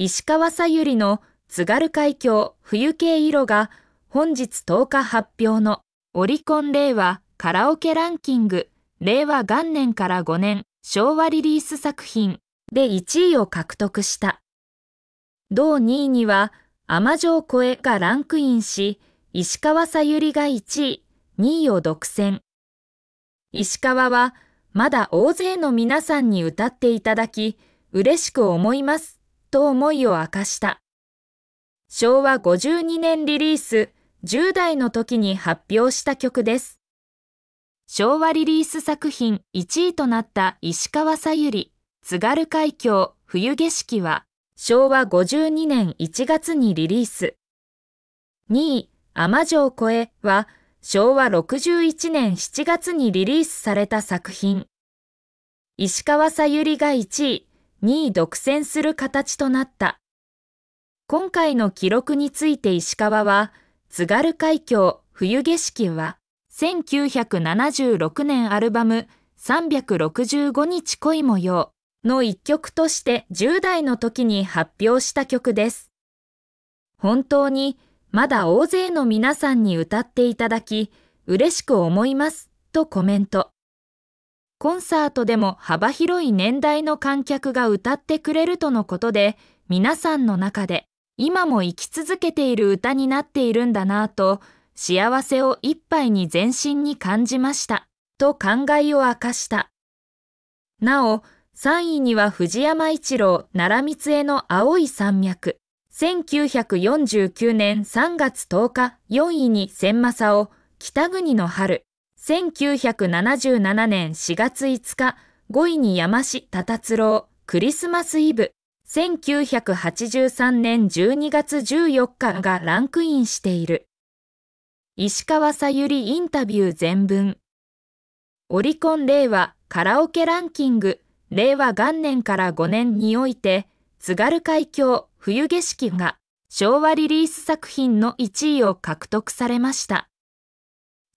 石川さゆりの津軽海峡冬景色が本日10日発表のオリコン令和カラオケランキング令和元年から5年昭和リリース作品で1位を獲得した。同2位には甘城声がランクインし、石川さゆりが1位、2位を独占。石川はまだ大勢の皆さんに歌っていただき、嬉しく思います。と思いを明かした。昭和52年リリース、10代の時に発表した曲です。昭和リリース作品1位となった石川さゆり、津軽海峡冬景色は昭和52年1月にリリース。2位、天城越えは昭和61年7月にリリースされた作品。石川さゆりが1位、2位独占する形となった。今回の記録について石川は、津軽海峡冬景色は、1976年アルバム365日恋模様の一曲として10代の時に発表した曲です。本当にまだ大勢の皆さんに歌っていただき、嬉しく思いますとコメント。コンサートでも幅広い年代の観客が歌ってくれるとのことで、皆さんの中で今も生き続けている歌になっているんだなぁと、幸せを一杯に全身に感じました、と感慨を明かした。なお、3位には藤山一郎、奈良光江の青い山脈。1949年3月10日、4位に千正を、北国の春。1977年4月5日、5位に山市忠津郎、クリスマスイブ。1983年12月14日がランクインしている。石川さゆりインタビュー全文。オリコン令和カラオケランキング、令和元年から5年において、津軽海峡冬景色が昭和リリース作品の1位を獲得されました。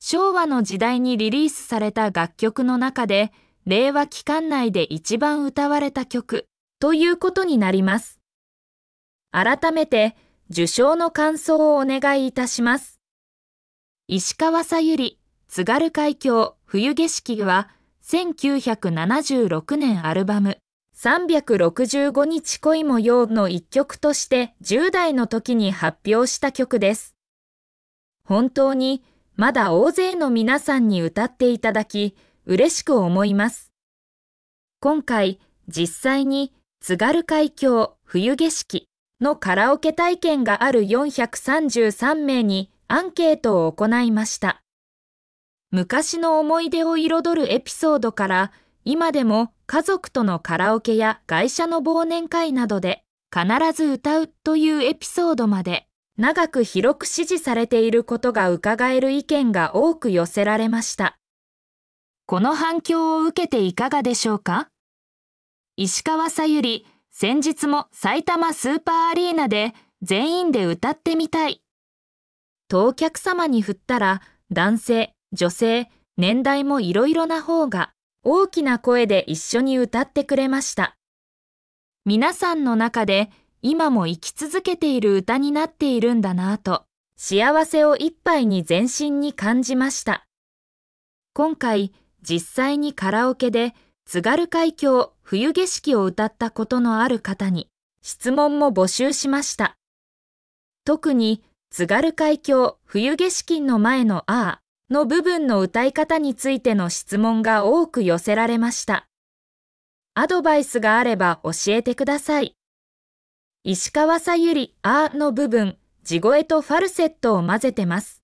昭和の時代にリリースされた楽曲の中で、令和期間内で一番歌われた曲ということになります。改めて、受賞の感想をお願いいたします。石川さゆり、津軽海峡、冬景色は、1976年アルバム、365日恋模様の一曲として10代の時に発表した曲です。本当にまだ大勢の皆さんに歌っていただき、嬉しく思います。今回、実際に津軽海峡冬景色のカラオケ体験がある433名にアンケートを行いました。昔の思い出を彩るエピソードから、今でも家族とのカラオケや会社の忘年会などで必ず歌うというエピソードまで長く広く支持されていることが伺える意見が多く寄せられました。この反響を受けていかがでしょうか石川さゆり、先日も埼玉スーパーアリーナで全員で歌ってみたい。とお客様に振ったら男性、女性、年代もいろいろな方が大きな声で一緒に歌ってくれました。皆さんの中で今も生き続けている歌になっているんだなぁと、幸せを一杯に全身に感じました。今回、実際にカラオケで津軽海峡冬景色を歌ったことのある方に質問も募集しました。特に津軽海峡冬景色の前のあーの部分の歌い方についての質問が多く寄せられました。アドバイスがあれば教えてください。石川さゆり、あーの部分、地声とファルセットを混ぜてます。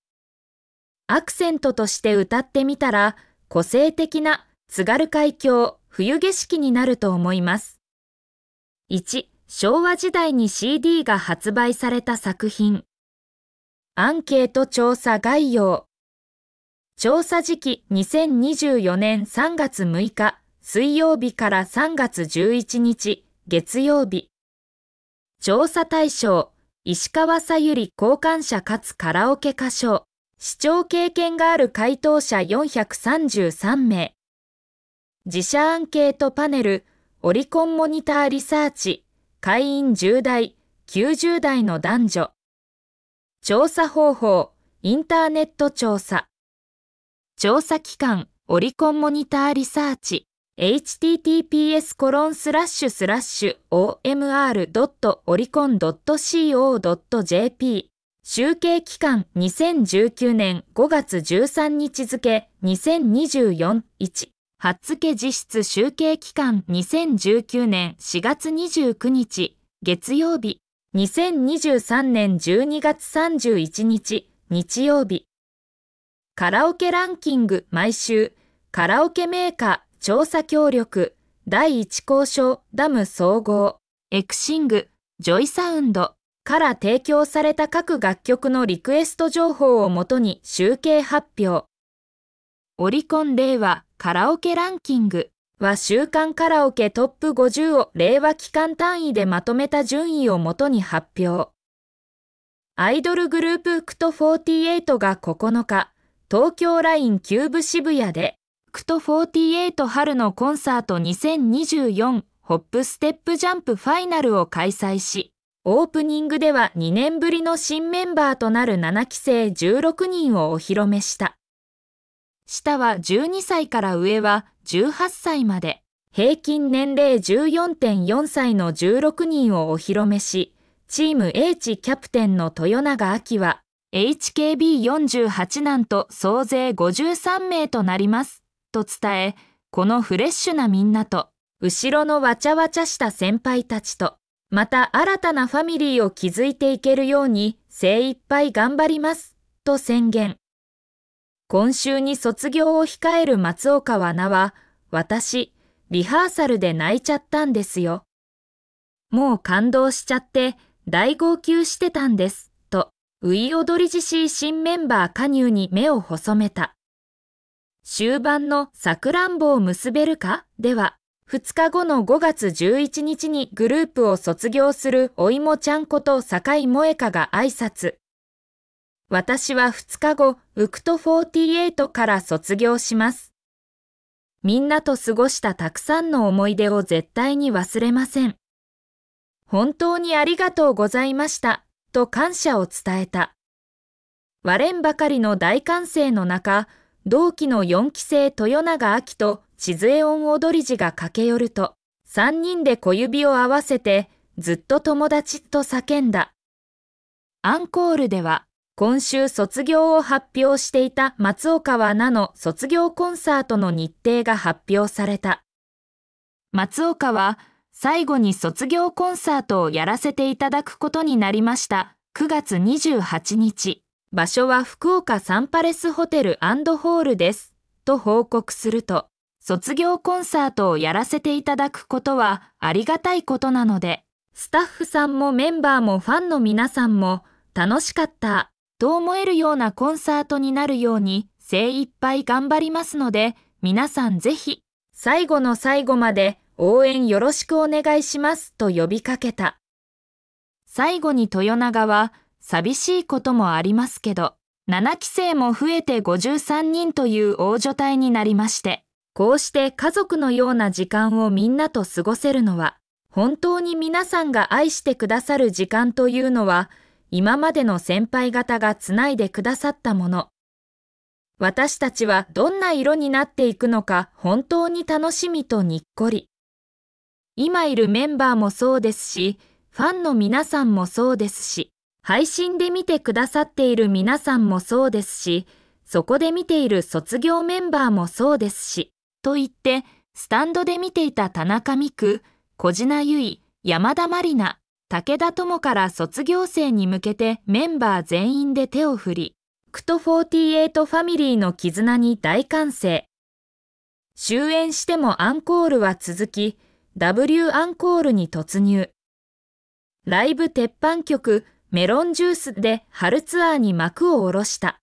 アクセントとして歌ってみたら、個性的な津軽海峡冬景色になると思います。1、昭和時代に CD が発売された作品。アンケート調査概要。調査時期2024年3月6日水曜日から3月11日月曜日。調査対象、石川さゆり交換者かつカラオケ歌唱、視聴経験がある回答者433名。自社アンケートパネル、オリコンモニターリサーチ、会員10代、90代の男女。調査方法、インターネット調査。調査機関、オリコンモニターリサーチ。https omr.oricon.co.jp 集計期間2019年5月13日付2024-1発付実質集計期間2019年4月29日月曜日2023年12月31日日曜日カラオケランキング毎週カラオケメーカー調査協力第一交渉ダム総合エクシングジョイサウンドから提供された各楽曲のリクエスト情報をもとに集計発表オリコン令和カラオケランキングは週間カラオケトップ50を令和期間単位でまとめた順位をもとに発表アイドルグループクト48が9日東京ラインキューブ渋谷でクト48春のコンサート2024ホップステップジャンプファイナルを開催し、オープニングでは2年ぶりの新メンバーとなる7期生16人をお披露目した。下は12歳から上は18歳まで、平均年齢14.4歳の16人をお披露目し、チーム H キャプテンの豊永明は、HKB48 なんと総勢53名となります。と伝え、このフレッシュなみんなと、後ろのわちゃわちゃした先輩たちと、また新たなファミリーを築いていけるように精一杯頑張ります、と宣言。今週に卒業を控える松岡和名は、私、リハーサルで泣いちゃったんですよ。もう感動しちゃって、大号泣してたんです、と、ういおり自身新メンバー加入に目を細めた。終盤のさくらんぼを結べるかでは、2日後の5月11日にグループを卒業するおいもちゃんこと坂井萌香が挨拶。私は2日後、ウクト48から卒業します。みんなと過ごしたたくさんの思い出を絶対に忘れません。本当にありがとうございました、と感謝を伝えた。割れんばかりの大歓声の中、同期の4期生豊永明と千鶴音踊り児が駆け寄ると、3人で小指を合わせて、ずっと友達と叫んだ。アンコールでは、今週卒業を発表していた松岡は名の卒業コンサートの日程が発表された。松岡は、最後に卒業コンサートをやらせていただくことになりました。9月28日。場所は福岡サンパレスホテルホールです。と報告すると、卒業コンサートをやらせていただくことはありがたいことなので、スタッフさんもメンバーもファンの皆さんも楽しかったと思えるようなコンサートになるように精一杯頑張りますので、皆さんぜひ最後の最後まで応援よろしくお願いしますと呼びかけた。最後に豊永は寂しいこともありますけど、7期生も増えて53人という大所帯になりまして、こうして家族のような時間をみんなと過ごせるのは、本当に皆さんが愛してくださる時間というのは、今までの先輩方がつないでくださったもの。私たちはどんな色になっていくのか本当に楽しみとにっこり。今いるメンバーもそうですし、ファンの皆さんもそうですし、配信で見てくださっている皆さんもそうですし、そこで見ている卒業メンバーもそうですし、と言って、スタンドで見ていた田中美久、小品由衣、山田まりな、武田友から卒業生に向けてメンバー全員で手を振り、クト48ファミリーの絆に大歓声。終演してもアンコールは続き、W アンコールに突入。ライブ鉄板曲、メロンジュースで春ツアーに幕を下ろした。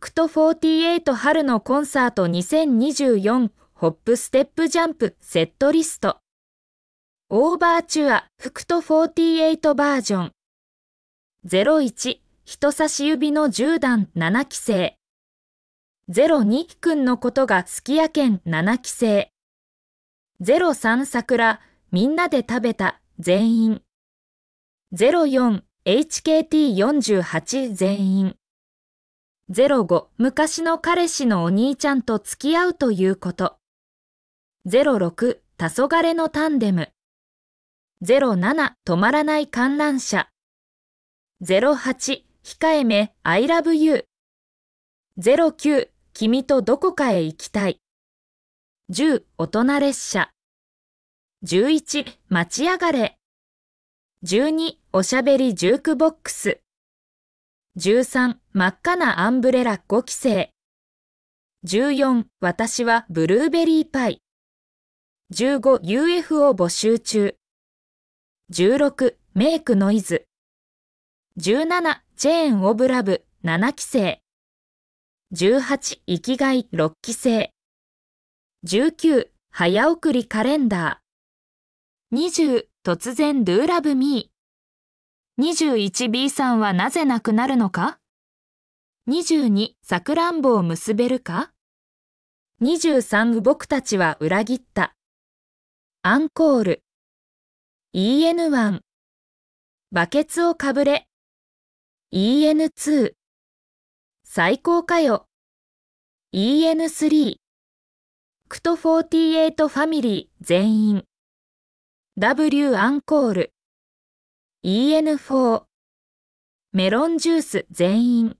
クト48春のコンサート2024ホップステップジャンプセットリスト。オーバーチュアフクト48バージョン。01人差し指の10段7期生。02くんのことが好きやけん7期生。03桜みんなで食べた全員。04 HKT48 全員。05、昔の彼氏のお兄ちゃんと付き合うということ。06、黄昏のタンデム。07、止まらない観覧車。08、控えめ、I love you。09、君とどこかへ行きたい。10、大人列車。11、待ち上がれ。12、おしゃべりジュークボックス。13、真っ赤なアンブレラ5期生。14、私はブルーベリーパイ。15、UFO 募集中。16、メイクノイズ。17、チェーンオブラブ7期生。18、生きがい6期生。19、早送りカレンダー。20、突然 Do Love Me 21B さんはなぜ亡くなるのか22さくらんぼを結べるか23僕たちは裏切ったアンコール EN1 バケツをかぶれ EN2 最高かよ EN3 クト48ファミリー全員 W アンコール EN4 メロンジュース全員